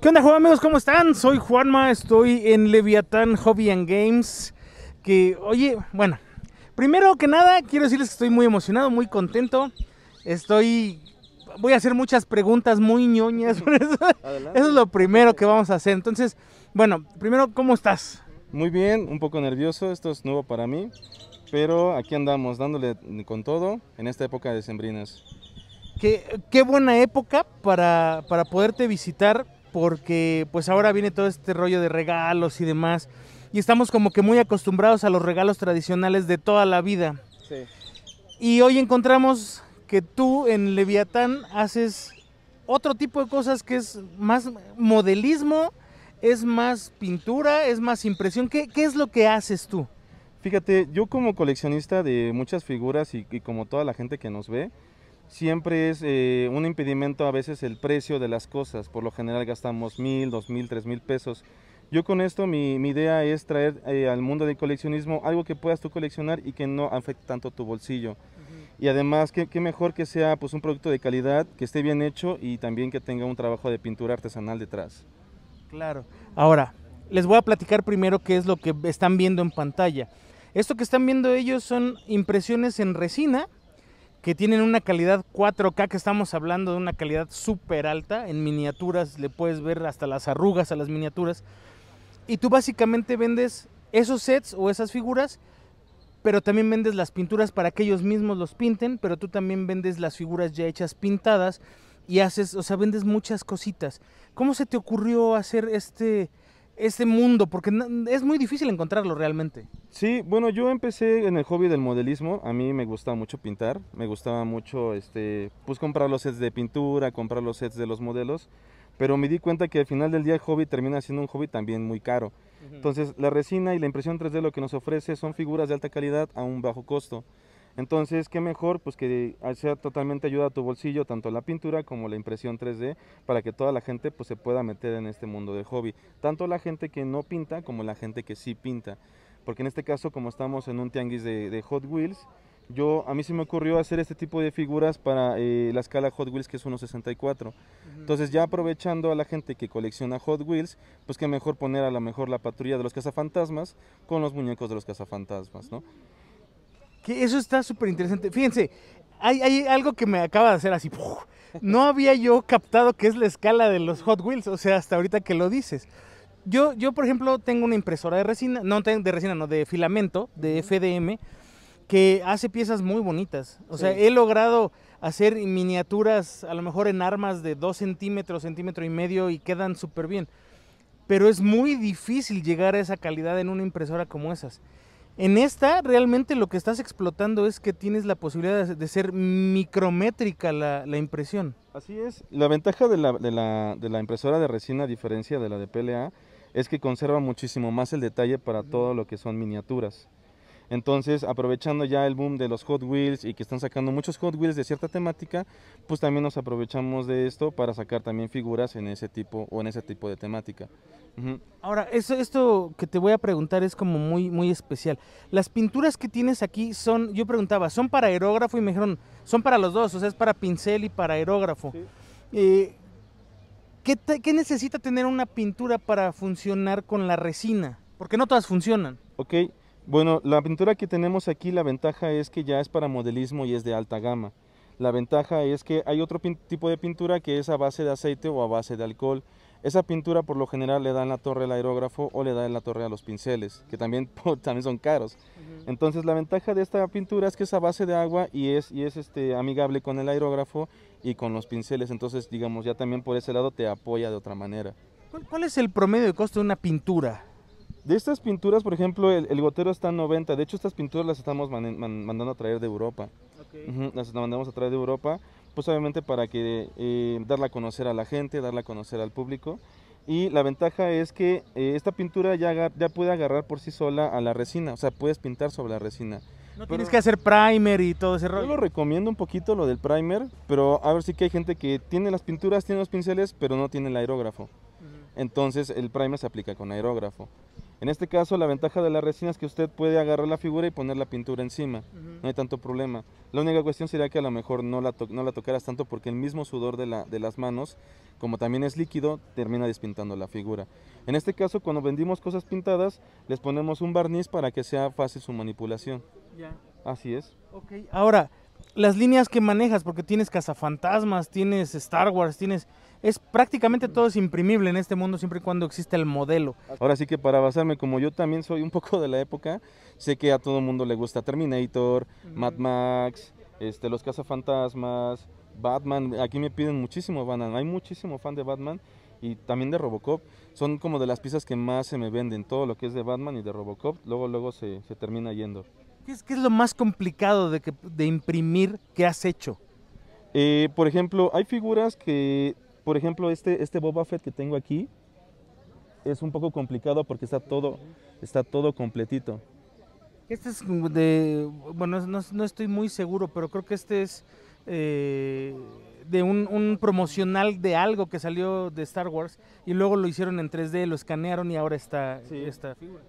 ¿Qué onda, juego amigos? ¿Cómo están? Soy Juanma, estoy en Leviatán Hobby and Games. Que, oye, bueno, primero que nada, quiero decirles que estoy muy emocionado, muy contento. Estoy. Voy a hacer muchas preguntas muy ñoñas. eso, eso es lo primero que vamos a hacer. Entonces, bueno, primero, ¿cómo estás? Muy bien, un poco nervioso, esto es nuevo para mí. Pero aquí andamos, dándole con todo en esta época de sembrinas. Qué, buena época para, para poderte visitar porque pues ahora viene todo este rollo de regalos y demás. Y estamos como que muy acostumbrados a los regalos tradicionales de toda la vida. Y hoy encontramos que tú en Leviatán haces otro tipo de cosas que es más modelismo, es más pintura, es más impresión. ¿Qué, es lo que haces tú? Fíjate, yo como coleccionista de muchas figuras y como toda la gente que nos ve, siempre es eh, un impedimento a veces el precio de las cosas. Por lo general gastamos mil, dos mil, tres mil pesos. Yo con esto mi, idea es traer eh, al mundo del coleccionismo algo que puedas tú coleccionar y que no afecte tanto tu bolsillo. Y además, qué, mejor que sea pues, un producto de calidad, que esté bien hecho y también que tenga un trabajo de pintura artesanal detrás. Claro. Ahora, les voy a platicar primero qué es lo que están viendo en pantalla. Esto que están viendo ellos son impresiones en resina, que tienen una calidad 4K, que estamos hablando de una calidad súper alta, en miniaturas le puedes ver hasta las arrugas a las miniaturas, y tú básicamente vendes esos sets o esas figuras, pero también vendes las pinturas para que ellos mismos los pinten, pero tú también vendes las figuras ya hechas pintadas y haces, o sea, vendes muchas cositas. ¿Cómo se te ocurrió hacer este, ese mundo? Porque es muy difícil encontrarlo realmente. Sí, bueno, yo empecé en el hobby del modelismo. A mí me gustaba mucho pintar, me gustaba mucho este, pues comprar los sets de pintura, comprar los sets de los modelos. Pero me di cuenta que al final del día el hobby termina siendo un hobby también muy caro. Entonces, la resina y la impresión 3D lo que nos ofrece son figuras de alta calidad a un bajo costo. Entonces, qué mejor pues que sea totalmente ayuda a tu bolsillo, tanto la pintura como la impresión 3D, para que toda la gente pues se pueda meter en este mundo del hobby, tanto la gente que no pinta como la gente que sí pinta. Porque en este caso, como estamos en un tianguis de, Hot Wheels, yo a mí se me ocurrió hacer este tipo de figuras para eh, la escala Hot Wheels que es 1.64. 64 Entonces ya aprovechando a la gente que colecciona Hot Wheels, pues que mejor poner a lo mejor la patrulla de los cazafantasmas con los muñecos de los cazafantasmas, ¿no? Que eso está súper interesante. Fíjense, hay, algo que me acaba de hacer así. No había yo captado que es la escala de los Hot Wheels, o sea, hasta ahorita que lo dices. Yo, yo por ejemplo, tengo una impresora de resina, no de resina, no, de filamento, de FDM, que hace piezas muy bonitas. O sea, he logrado hacer miniaturas, a lo mejor en armas de 2 centímetros, centímetro y medio, y quedan súper bien. Pero es muy difícil llegar a esa calidad en una impresora como esas. En esta realmente lo que estás explotando es que tienes la posibilidad de ser micrométrica la, impresión. Así es. La ventaja de la, de, la, de la, impresora de resina, a diferencia de la de PLA, es que conserva muchísimo más el detalle para todo lo que son miniaturas. Entonces, aprovechando ya el boom de los Hot Wheels y que están sacando muchos Hot Wheels de cierta temática, pues también nos aprovechamos de esto para sacar también figuras en ese tipo o en ese tipo de temática. Ahora, eso, esto que te voy a preguntar es como muy, muy especial. Las pinturas que tienes aquí son, yo preguntaba, ¿son para aerógrafo? Y me dijeron, son para los dos, o sea, es para pincel y para aerógrafo. Eh, ¿qué, ¿Qué necesita tener una pintura para funcionar con la resina? Porque no todas funcionan. Ok, bueno, la pintura que tenemos aquí, la ventaja es que ya es para modelismo y es de alta gama. La ventaja es que hay otro tipo de pintura que es a base de aceite o a base de alcohol. Esa pintura por lo general le da en la torre al aerógrafo o le da en la torre a los pinceles, que también, también son caros. Entonces la ventaja de esta pintura es que es a base de agua y es, y es este, amigable con el aerógrafo y con los pinceles. Entonces, digamos, ya también por ese lado te apoya de otra manera. ¿Cuál es el promedio de costo de una pintura? De estas pinturas, por ejemplo, el, gotero está en 90. De hecho, estas pinturas las estamos mandando a traer de Europa. las mandamos a traer de Europa, pues obviamente para que eh, darla a conocer a la gente, darla a conocer al público. Y la ventaja es que eh, esta pintura ya, puede agarrar por sí sola a la resina. O sea, puedes pintar sobre la resina. No tienes que hacer primer y todo ese rollo. Yo lo recomiendo un poquito lo del primer, pero a ver si hay gente que tiene las pinturas, tiene los pinceles, pero no tiene el aerógrafo. Entonces el primer se aplica con aerógrafo. En este caso, la ventaja de la resina es que usted puede agarrar la figura y poner la pintura encima. No hay tanto problema. La única cuestión sería que a lo mejor no la, no la tocaras tanto porque el mismo sudor de, la, de las manos, como también es líquido, termina despintando la figura. En este caso, cuando vendimos cosas pintadas, les ponemos un barniz para que sea fácil su manipulación. Ya. Así es. Ok, ahora, las líneas que manejas, porque tienes cazafantasmas, tienes Star Wars, tienes es prácticamente todo es imprimible en este mundo siempre y cuando existe el modelo. Ahora sí que para basarme, como yo también soy un poco de la época, sé que a todo el mundo le gusta Terminator, Mad Max, este, los cazafantasmas, Batman. Aquí me piden muchísimo Batman, hay muchísimo fan de Batman y también de Robocop. Son como de las piezas que más se me venden, todo lo que es de Batman y de Robocop, luego, luego se, termina yendo. ¿Qué es, es lo más complicado de, imprimir que has hecho? Eh, por ejemplo, hay figuras que por ejemplo, este, este Boba Fett que tengo aquí es un poco complicado porque está todo, está todo completito. Este es de, bueno, no, estoy muy seguro, pero creo que este es eh, de un, promocional de algo que salió de Star Wars y luego lo hicieron en 3D, lo escanearon y ahora está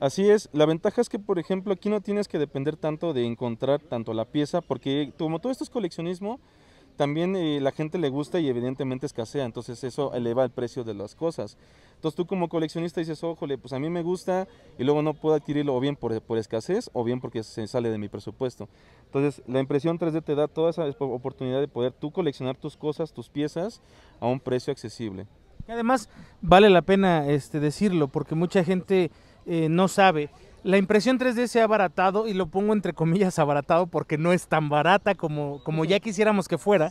Así es, la ventaja es que por ejemplo aquí no tienes que depender tanto de encontrar tanto la pieza porque como todo esto es coleccionismo, también eh, la gente le gusta y evidentemente escasea, entonces eso eleva el precio de las cosas. Entonces tú como coleccionista dices, ojo pues a mí me gusta y luego no puedo adquirirlo o bien por, por escasez o bien porque se sale de mi presupuesto. Entonces la impresión 3D te da toda esa oportunidad de poder tú coleccionar tus cosas, tus piezas a un precio accesible. Además vale la pena este, decirlo porque mucha gente eh, no sabe la impresión 3D se ha abaratado y lo pongo entre comillas abaratado porque no es tan barata como, como ya quisiéramos que fuera.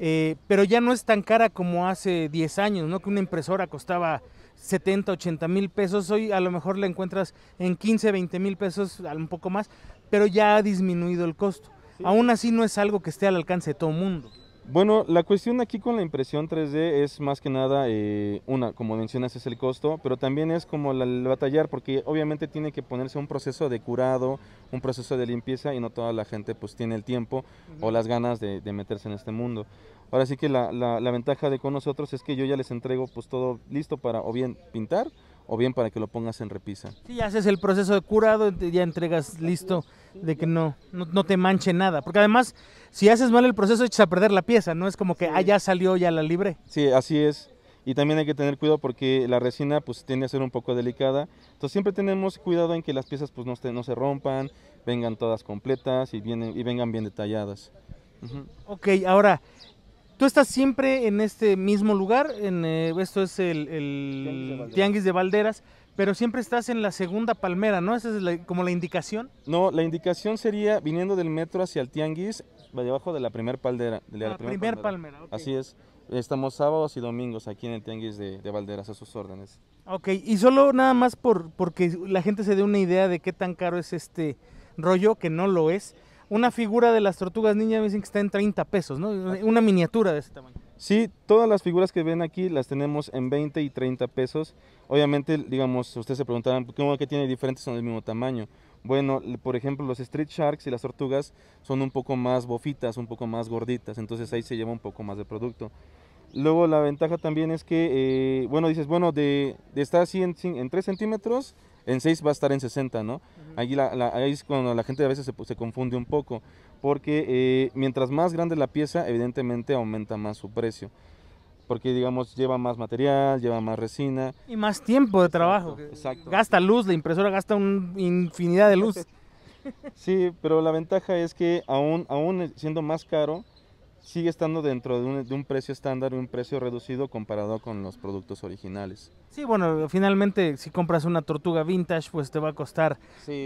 Eh, pero ya no es tan cara como hace 10 años, ¿no? Que una impresora costaba 70, 80 mil pesos. Hoy a lo mejor la encuentras en 15, 20 mil pesos, un poco más, pero ya ha disminuido el costo. Aún así no es algo que esté al alcance de todo el mundo. Bueno, la cuestión aquí con la impresión 3D es más que nada, eh, una, como mencionas, es el costo, pero también es como el batallar, porque obviamente tiene que ponerse un proceso de curado, un proceso de limpieza y no toda la gente pues tiene el tiempo o las ganas de, meterse en este mundo. Ahora sí que la, ventaja de con nosotros es que yo ya les entrego pues todo listo para o bien pintar o bien para que lo pongas en repisa. Sí, haces el proceso de curado, ya entregas listo de que no, no, te manche nada. Porque además, si haces mal el proceso, echas a perder la pieza, no es como que, ah, ya salió, ya la libre. Sí, así es. Y también hay que tener cuidado porque la resina pues tiene a ser un poco delicada. Entonces siempre tenemos cuidado en que las piezas pues no, se rompan, vengan todas completas y, vienen, y vengan bien detalladas. Ok, ahora, ¿tú estás siempre en este mismo lugar? En, eh, esto es el, Tianguis de Tianguis de Valderas pero siempre estás en la segunda palmera, ¿no? ¿Esa es como la indicación? No, la indicación sería viniendo del metro hacia el Tianguis, va de la primera palmera. De la, ah, palmera, Así es. Estamos sábados y domingos aquí en el Tianguis de, Valderas, a sus órdenes. Ok, y solo nada más por porque la gente se dé una idea de qué tan caro es este rollo, que no lo es. Una figura de las tortugas niñas me dicen que está en 30 pesos, ¿no? Una miniatura de ese tamaño. Sí, todas las figuras que ven aquí las tenemos en 20 y 30 pesos. Obviamente, digamos, ustedes se preguntarán, uno que tiene diferentes son del mismo tamaño? Bueno, por ejemplo, los street sharks y las tortugas son un poco más bofitas, un poco más gorditas, entonces ahí se lleva un poco más de producto. Luego la ventaja también es que, eh, bueno, dices, bueno, de, estar así en, en 3 centímetros en 6 va a estar en 60, ¿no? ahí, es cuando la gente a veces se, confunde un poco, porque eh, mientras más grande la pieza, evidentemente aumenta más su precio. Porque, digamos, lleva más material, lleva más resina. Y más tiempo de trabajo. Exacto. Gasta luz, la impresora gasta una infinidad de luz. sí, pero la ventaja es que aún, aún siendo más caro, sigue estando dentro de un, precio estándar, un precio reducido comparado con los productos originales. Sí, bueno, finalmente si compras una tortuga vintage, pues te va a costar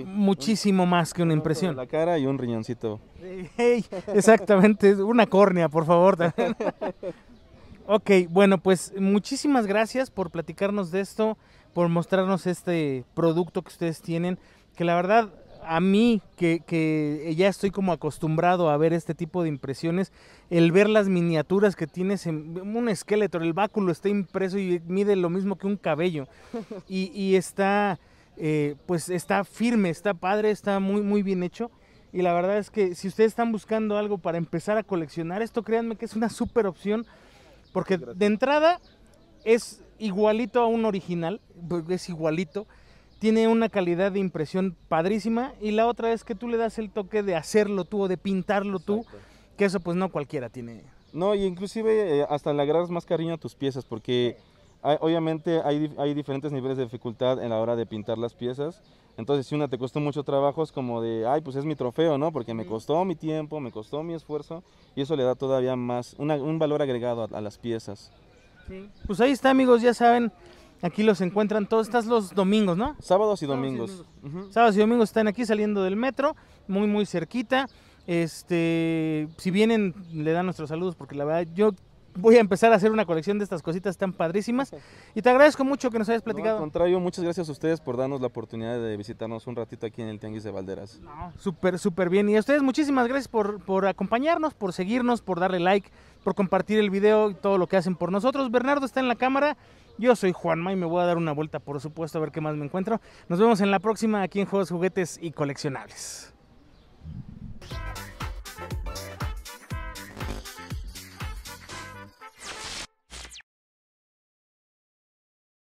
muchísimo más que una impresión. La cara y un riñoncito. exactamente, una córnea, por favor. ok, bueno, pues muchísimas gracias por platicarnos de esto, por mostrarnos este producto que ustedes tienen, que la verdad a mí, que, ya estoy como acostumbrado a ver este tipo de impresiones, el ver las miniaturas que tienes en un esqueleto, el báculo está impreso y mide lo mismo que un cabello. Y, está, eh, pues está firme, está padre, está muy, muy bien hecho. Y la verdad es que si ustedes están buscando algo para empezar a coleccionar esto, créanme que es una super opción. Porque de entrada es igualito a un original, pues, es igualito tiene una calidad de impresión padrísima y la otra es que tú le das el toque de hacerlo tú o de pintarlo tú, que eso pues no cualquiera tiene. No, y inclusive eh, hasta le agarras más cariño a tus piezas porque obviamente hay, hay, diferentes niveles de dificultad en la hora de pintar las piezas. Entonces, si una te costó mucho trabajo, es como de, ay, pues es mi trofeo, ¿no? Porque me costó mi tiempo, me costó mi esfuerzo y eso le da todavía más, un valor agregado a, las piezas. Pues ahí está, amigos, ya saben, Aquí los encuentran todos, estás los domingos, ¿no? Sábados y domingos. Sábados y domingos, están aquí saliendo del metro, muy, muy cerquita. Este, si vienen, le dan nuestros saludos porque la verdad yo voy a empezar a hacer una colección de estas cositas tan padrísimas. Y te agradezco mucho que nos hayas platicado. al contrario, muchas gracias a ustedes por darnos la oportunidad de visitarnos un ratito aquí en el Tianguis de Valderas. súper, súper bien. Y a ustedes muchísimas gracias por, por acompañarnos, por seguirnos, por darle like, por compartir el video y todo lo que hacen por nosotros. Bernardo está en la cámara. Yo soy Juanma y me voy a dar una vuelta, por supuesto, a ver qué más me encuentro. Nos vemos en la próxima aquí en Juegos, Juguetes y Coleccionables.